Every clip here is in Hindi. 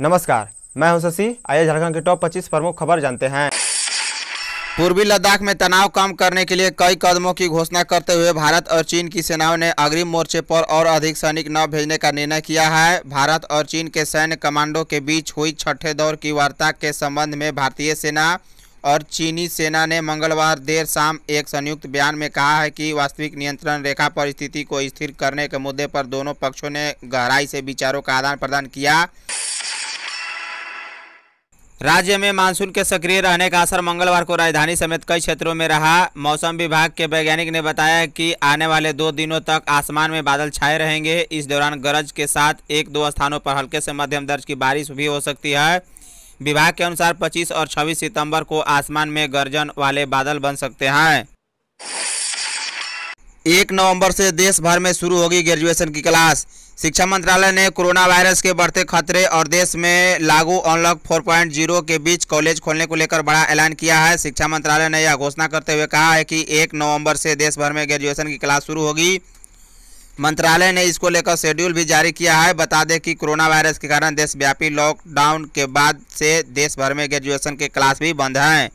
नमस्कार मैं हूं शशि आइए झारखंड के टॉप 25 प्रमुख खबर जानते हैं पूर्वी लद्दाख में तनाव कम करने के लिए कई कदमों की घोषणा करते हुए भारत और चीन की सेनाओं ने अग्रिम मोर्चे पर और अधिक सैनिक न भेजने का निर्णय किया है भारत और चीन के सैन्य कमांडो के बीच हुई छठे दौर की वार्ता के संबंध में भारतीय सेना और चीनी सेना ने मंगलवार देर शाम एक संयुक्त बयान में कहा है कि वास्तविक नियंत्रण रेखा पर स्थिति को स्थिर करने के मुद्दे पर दोनों पक्षों ने गहराई से विचारों का आदान प्रदान किया राज्य में मानसून के सक्रिय रहने का असर मंगलवार को राजधानी समेत कई क्षेत्रों में रहा मौसम विभाग के वैज्ञानिक ने बताया कि आने वाले दो दिनों तक आसमान में बादल छाए रहेंगे इस दौरान गरज के साथ एक दो स्थानों पर हल्के से मध्यम दर्ज की बारिश भी हो सकती है विभाग के अनुसार 25 और 26 सितंबर को आसमान में गर्जन वाले बादल बन सकते हैं एक नवंबर से देश भर में शुरू होगी ग्रेजुएशन की क्लास शिक्षा मंत्रालय ने कोरोना वायरस के बढ़ते खतरे और देश में लागू अनलॉक 4.0 के बीच कॉलेज खोलने को लेकर बड़ा ऐलान किया है शिक्षा मंत्रालय ने यह घोषणा करते हुए कहा है कि एक नवंबर से देश भर में ग्रेजुएशन की क्लास शुरू होगी मंत्रालय ने इसको लेकर शेड्यूल भी जारी किया है बता दें कि कोरोना वायरस के कारण देशव्यापी लॉकडाउन के बाद से देश भर में ग्रेजुएशन के क्लास भी बंद हैं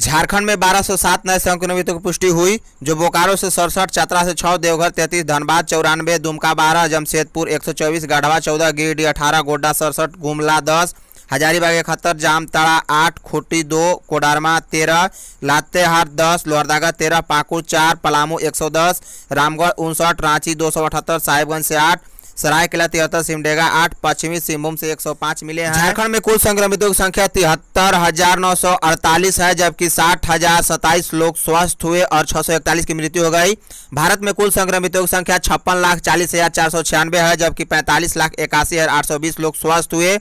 झारखंड में 1207 नए संक्रमितों की पुष्टि हुई जो बोकारो से सड़सठ चतरा से छः देवघर तैंतीस धनबाद चौरानवे दुमका बारह जमशेदपुर 124 गढ़वा 14 गिरडीह 18 गोड्डा सड़सठ गुमला दस हजारीबाग इकहत्तर जामताड़ा आठ खोटी दो कोडारमा तेरह लातेहार दस लोहरदागा तेरह पाकुड़ चार पलामू एक सौ दस रामगढ़ उनसठ रांची दो सौ अठहत्तर साहिबगंज से आठ सरायकला तिहत्तर सिमडेगा आठ पश्चिमी सिंहभूम से 105 मिले हैं झारखंड में कुल संक्रमितों की संख्या तिहत्तर हजार नौ सौ अड़तालीस है जबकि साठ हजार सताईस लोग स्वस्थ हुए और छह सौ इकतालीस की मृत्यु हो गई भारत में कुल संक्रमितों की संख्या छप्पन लाख चालीस हजार चार सौ छियानवे है जबकि पैंतालीस लाख इक्यासी हजार आठ सौ बीस लोग स्वस्थ हुए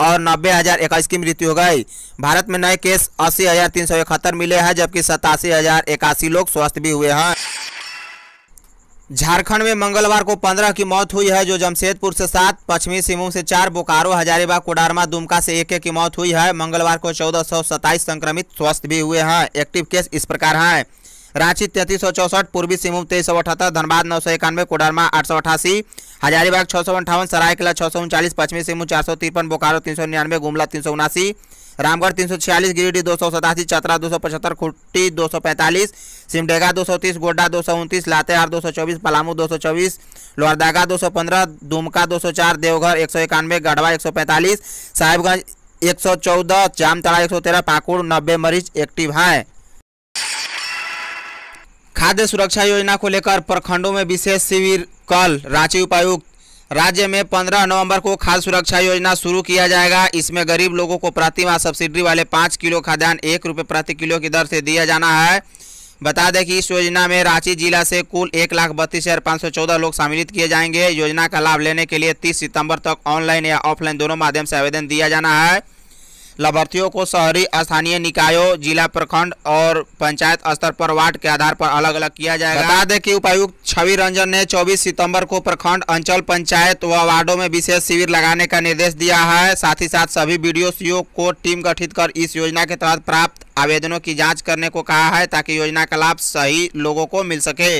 और नब्बे हज़ार इक्कीस की मृत्यु हो गई भारत में नए केस अस्सी हज़ार तीन सौ इकहत्तर मिले हैं जबकि सतासी हज़ार इक्यासी लोग स्वस्थ भी हुए हैं झारखंड में मंगलवार को पंद्रह की मौत हुई है जो जमशेदपुर से सात पश्चिमी सिंहभूम से चार बोकारो हजारीबाग कोडारमा दुमका से एक एक की मौत हुई है मंगलवार को चौदह सौ सताईस संक्रमित स्वस्थ भी हुए हैं एक्टिव केस इस प्रकार हैं रांची तैंतीस सौ चौसठ पूर्वी सिंहभूम तेईस सौ अठहत्तर धनबाद नौ सौ इक्यानवे कोडरमा आठ सौ अठासी हजारीबाग छः सौ अंठावन सरायकला छः सौ उनचालीस पश्चिमी सिंहभूम चार सौ तिरपन बोकारो तीन सौ निन्यानवे गुमला तीन सौ उनासी रामगढ़ तीन सौ छियालीस गिरिडीह दो सौ सतासी चतरा दो सौ पचहत्तर खुट्टी दो सौ पैंतालीस सिमडेगा दो सौ तीस गोड्डा दो सौ उनतीस लातेहार दो सौ चौबीस पलामू दो सौ चौबीस लोहरदागा दो सौ पंद्रह दुमका दो सौ चार देवघर एक सौ इक्यानवे गढ़वा एक सौ पैंतालीस साहिबगंज एक सौ चौदह जामतड़ा एक सौ तेरह पाकुड़ नब्बे मरीज एक्टिव हैं खाद्य सुरक्षा योजना को लेकर प्रखंडों में विशेष शिविर कल रांची उपायुक्त राज्य में 15 नवंबर को खाद्य सुरक्षा योजना शुरू किया जाएगा इसमें गरीब लोगों को प्रति माह सब्सिडी वाले पाँच किलो खाद्यान्न एक रुपये प्रति किलो की दर से दिया जाना है बता दें कि इस योजना में रांची जिला से कुल एक लाख बत्तीस हज़ार पाँच सौ चौदह लोग सम्मिलित किए जाएंगे योजना का लाभ लेने के लिए तीस सितंबर तक ऑनलाइन या ऑफलाइन दोनों माध्यम से आवेदन दिया जाना है लाभार्थियों को शहरी स्थानीय निकायों जिला प्रखंड और पंचायत स्तर पर वार्ड के आधार पर अलग अलग किया जाएगा बता दें कि उपायुक्त छवि रंजन ने 24 सितंबर को प्रखंड अंचल पंचायत व वार्डो में विशेष शिविर लगाने का निर्देश दिया है साथ ही साथ सभी बी डी को टीम गठित कर इस योजना के तहत प्राप्त आवेदनों की जाँच करने को कहा है ताकि योजना का लाभ सही लोगों को मिल सके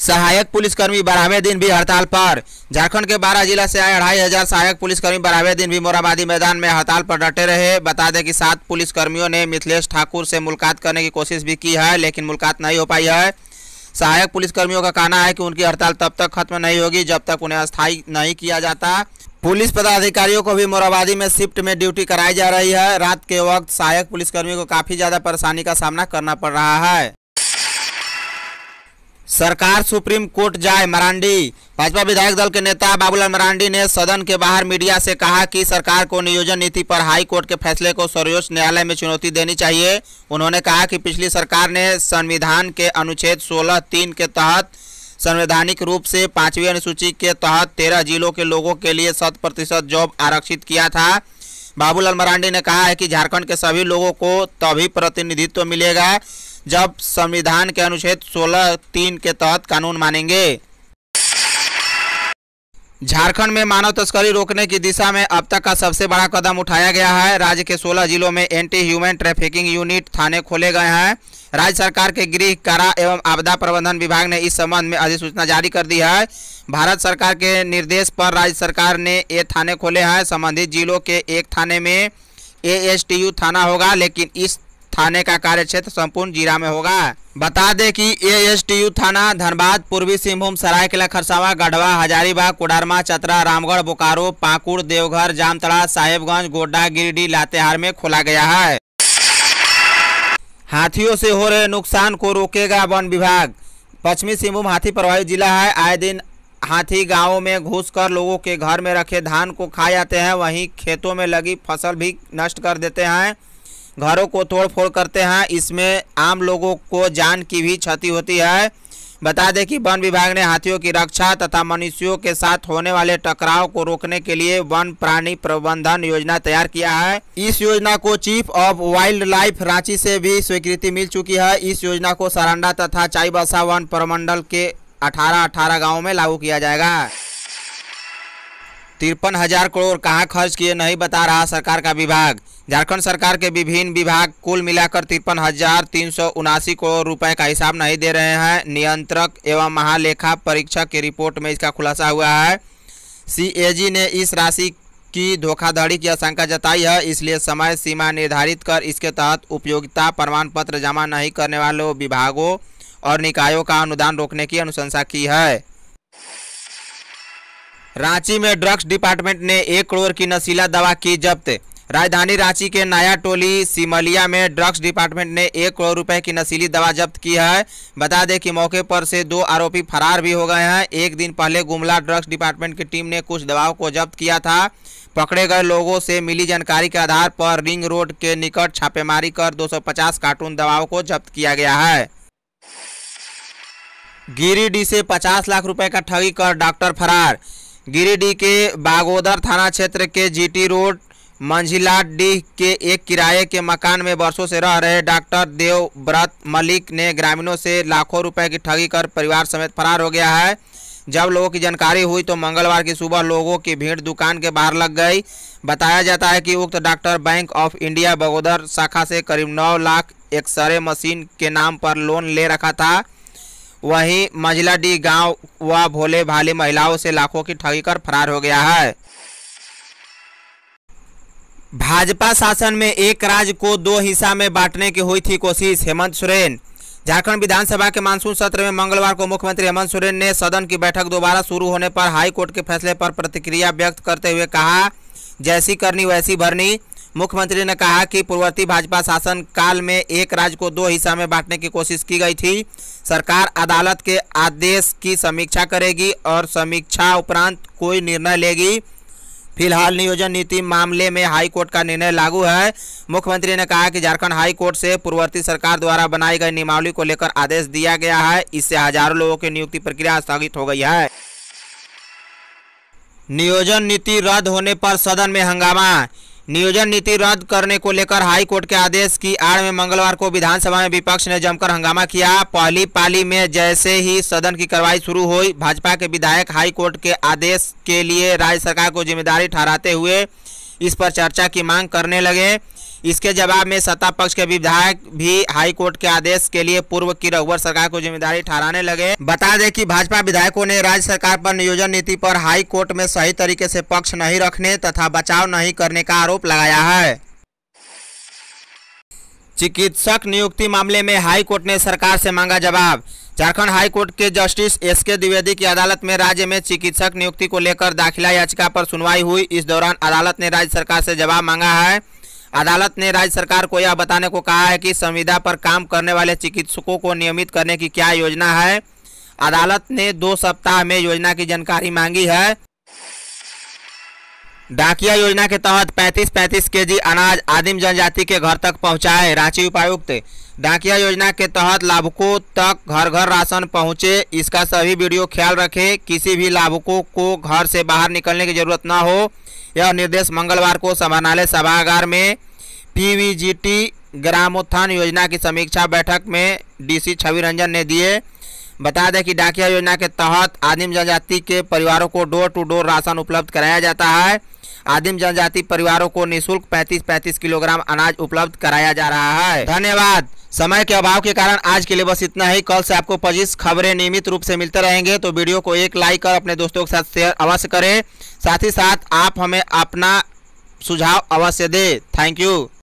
सहायक पुलिसकर्मी बारहवें दिन भी हड़ताल पर झारखंड के बारह जिला से आए अढ़ाई हजार सहायक पुलिसकर्मी बारहवें दिन भी मोराबादी मैदान में हड़ताल पर डटे रहे बता दें कि सात पुलिसकर्मियों ने मिथिलेश ठाकुर से मुलाकात करने की कोशिश भी की है लेकिन मुलाकात नहीं हो पाई है सहायक पुलिसकर्मियों का कहना है कि उनकी हड़ताल तब तक खत्म नहीं होगी जब तक उन्हें अस्थायी नहीं किया जाता पुलिस पदाधिकारियों को भी मोराबादी में शिफ्ट में ड्यूटी कराई जा रही है रात के वक्त सहायक पुलिसकर्मियों को काफ़ी ज़्यादा परेशानी का सामना करना पड़ रहा है सरकार सुप्रीम कोर्ट जाए मरांडी भाजपा विधायक दल के नेता बाबूलाल मरांडी ने सदन के बाहर मीडिया से कहा कि सरकार को नियोजन नीति पर हाई कोर्ट के फैसले को सर्वोच्च न्यायालय में चुनौती देनी चाहिए उन्होंने कहा कि पिछली सरकार ने संविधान के अनुच्छेद सोलह तीन के तहत संवैधानिक रूप से पांचवी अनुसूची के तहत तेरह जिलों के लोगों के लिए शत प्रतिशत जॉब आरक्षित किया था बाबूलाल मरांडी ने कहा है कि झारखंड के सभी लोगों को तभी प्रतिनिधित्व मिलेगा जब संविधान के अनुच्छेद सोलह तीन के तहत कानून मानेंगे झारखंड में मानव तस्करी रोकने की दिशा में अब तक का सबसे बड़ा कदम उठाया गया है राज्य के 16 जिलों में एंटी ह्यूमन ट्रैफिकिंग यूनिट थाने खोले गए हैं राज्य सरकार के गृह कारा एवं आपदा प्रबंधन विभाग ने इस संबंध में अधिसूचना जारी कर दी है भारत सरकार के निर्देश पर राज्य सरकार ने ये थाने खोले हैं संबंधित जिलों के एक थाने में ए थाना होगा लेकिन इस थाने का कार्य क्षेत्र संपूर्ण जिला में होगा बता दें कि एएसटीयू थाना धनबाद पूर्वी सिंहभूम सरायकला खरसावा गढ़वा हजारीबाग कोडरमा चतरा रामगढ़ बोकारो पाकुड़ देवघर जामतड़ा साहेबगंज गोड्डा गिरिडीह लातेहार में खोला गया है हाथियों से हो रहे नुकसान को रोकेगा वन विभाग पश्चिमी सिंहभूम हाथी प्रभावित जिला है आए दिन हाथी गांवों में घुसकर लोगों के घर में रखे धान को खा जाते हैं वहीं खेतों में लगी फसल भी नष्ट कर देते हैं घरों को तोड़फोड़ करते हैं इसमें आम लोगों को जान की भी क्षति होती है बता दें कि वन विभाग ने हाथियों की रक्षा तथा मनुष्यों के साथ होने वाले टकराव को रोकने के लिए वन प्राणी प्रबंधन योजना तैयार किया है इस योजना को chief of wildlife Ranchi से भी स्वीकृति मिल चुकी है इस योजना को सरांडा तथा चाईबासा वन प्रमंडल के अठारह अठारह गाँव में लागू किया जाएगा तिरपन हजार करोड़ कहाँ खर्च किए नहीं बता रहा सरकार का विभाग झारखंड सरकार के विभिन्न विभाग कुल मिलाकर तिरपन हजार तीन सौ उनासी करोड़ रुपए का हिसाब नहीं दे रहे हैं नियंत्रक एवं महालेखा परीक्षक की रिपोर्ट में इसका खुलासा हुआ है सीएजी ने इस राशि की धोखाधड़ी की आशंका जताई है इसलिए समय सीमा निर्धारित कर इसके तहत उपयोगिता प्रमाण पत्र जमा नहीं करने वाले विभागों और निकायों का अनुदान रोकने की अनुशंसा की है रांची में ड्रग्स डिपार्टमेंट ने एक करोड़ की नशीला दवा की जब्त राजधानी रांची के नया टोली सिमलिया में ड्रग्स डिपार्टमेंट ने एक करोड़ रुपए की नशीली दवा जब्त की है बता दें कि मौके पर से दो आरोपी फरार भी हो गए हैं एक दिन पहले गुमला ड्रग्स डिपार्टमेंट की टीम ने कुछ दवाओं को जब्त किया था पकड़े गए लोगों से मिली जानकारी के आधार पर रिंग रोड के निकट छापेमारी कर दो कार्टून दवाओं को जब्त किया गया है गिरिडीह से पचास लाख रुपए का ठगी कर डॉक्टर फरार गिरिडीह के बागोदर थाना क्षेत्र के जीटी रोड मंझिला डीह के एक किराए के मकान में वर्षों से रह रहे डॉक्टर देवव्रत मलिक ने ग्रामीणों से लाखों रुपए की ठगी कर परिवार समेत फरार हो गया है जब लोगों की जानकारी हुई तो मंगलवार की सुबह लोगों की भीड़ दुकान के बाहर लग गई बताया जाता है कि उक्त doctor Bank of India Bagodar शाखा से करीब नौ लाख एक्सरे मशीन के नाम पर लोन ले रखा था वहीं मंझिला गाँव व भोले भाले महिलाओं से लाखों की ठगी कर फरार हो गया है भाजपा शासन में एक राज्य को दो हिस्सा में बांटने की हुई थी कोशिश हेमंत सोरेन झारखंड विधानसभा के मानसून सत्र में मंगलवार को मुख्यमंत्री हेमंत सोरेन ने सदन की बैठक दोबारा शुरू होने पर हाई कोर्ट के फैसले पर प्रतिक्रिया व्यक्त करते हुए कहा जैसी करनी वैसी भरनी मुख्यमंत्री ने कहा कि पूर्ववर्ती भाजपा शासन काल में एक राज्य को दो हिस्सा में बांटने की कोशिश की गई थी सरकार अदालत के आदेश की समीक्षा करेगी और समीक्षा उपरांत कोई निर्णय लेगी फिलहाल नियोजन नीति मामले में हाई कोर्ट का निर्णय लागू है मुख्यमंत्री ने कहा कि झारखंड हाई कोर्ट से पूर्ववर्ती सरकार द्वारा बनाई गई नियमावली को लेकर आदेश दिया गया है इससे हजारों लोगों की नियुक्ति प्रक्रिया स्थगित हो गई है नियोजन नीति रद्द होने पर सदन में हंगामा नियोजन नीति रद्द करने को लेकर हाई कोर्ट के आदेश की आड़ में मंगलवार को विधानसभा में विपक्ष ने जमकर हंगामा किया पहली पाली में जैसे ही सदन की कार्रवाई शुरू हुई भाजपा के विधायक हाई कोर्ट के आदेश के लिए राज्य सरकार को जिम्मेदारी ठहराते हुए इस पर चर्चा की मांग करने लगे इसके जवाब में सत्ता पक्ष के विधायक भी हाईकोर्ट के आदेश के लिए पूर्व की रघुवर सरकार को जिम्मेदारी ठहराने लगे बता दें कि भाजपा विधायकों ने राज्य सरकार पर नियोजन नीति पर हाईकोर्ट में सही तरीके से पक्ष नहीं रखने तथा बचाव नहीं करने का आरोप लगाया है चिकित्सक नियुक्ति मामले में हाई कोर्ट ने सरकार से मांगा जवाब झारखंड हाई कोर्ट के जस्टिस एस के द्विवेदी की अदालत में राज्य में चिकित्सक नियुक्ति को लेकर दाखिला याचिका पर सुनवाई हुई इस दौरान अदालत ने राज्य सरकार से जवाब मांगा है अदालत ने राज्य सरकार को यह बताने को कहा है कि संविदा पर काम करने वाले चिकित्सकों को नियमित करने की क्या योजना है अदालत ने दो सप्ताह में योजना की जानकारी मांगी है डाकिया योजना के तहत 35-35 केजी अनाज आदिम जनजाति के घर तक पहुंचाए रांची उपायुक्त डाकिया योजना के तहत लाभुकों तक घर घर राशन पहुंचे इसका सभी वीडियो ख्याल रखें किसी भी लाभुकों को घर से बाहर निकलने की जरूरत न हो यह निर्देश मंगलवार को समानालय सभागार में पीवीजीटी ग्रामोत्थान योजना की समीक्षा बैठक में डीसी छवि रंजन ने दिए बता दें कि डाकिया योजना के तहत आदिम जनजाति के परिवारों को डोर टू डोर राशन उपलब्ध कराया जाता है आदिम जनजाति परिवारों को निःशुल्क पैंतीस पैंतीस किलोग्राम अनाज उपलब्ध कराया जा रहा है धन्यवाद समय के अभाव के कारण आज के लिए बस इतना ही कल से आपको पच्चीस खबरें नियमित रूप से मिलते रहेंगे तो वीडियो को एक लाइक और अपने दोस्तों के साथ शेयर अवश्य करें साथ ही साथ आप हमें अपना सुझाव अवश्य दें थैंक यू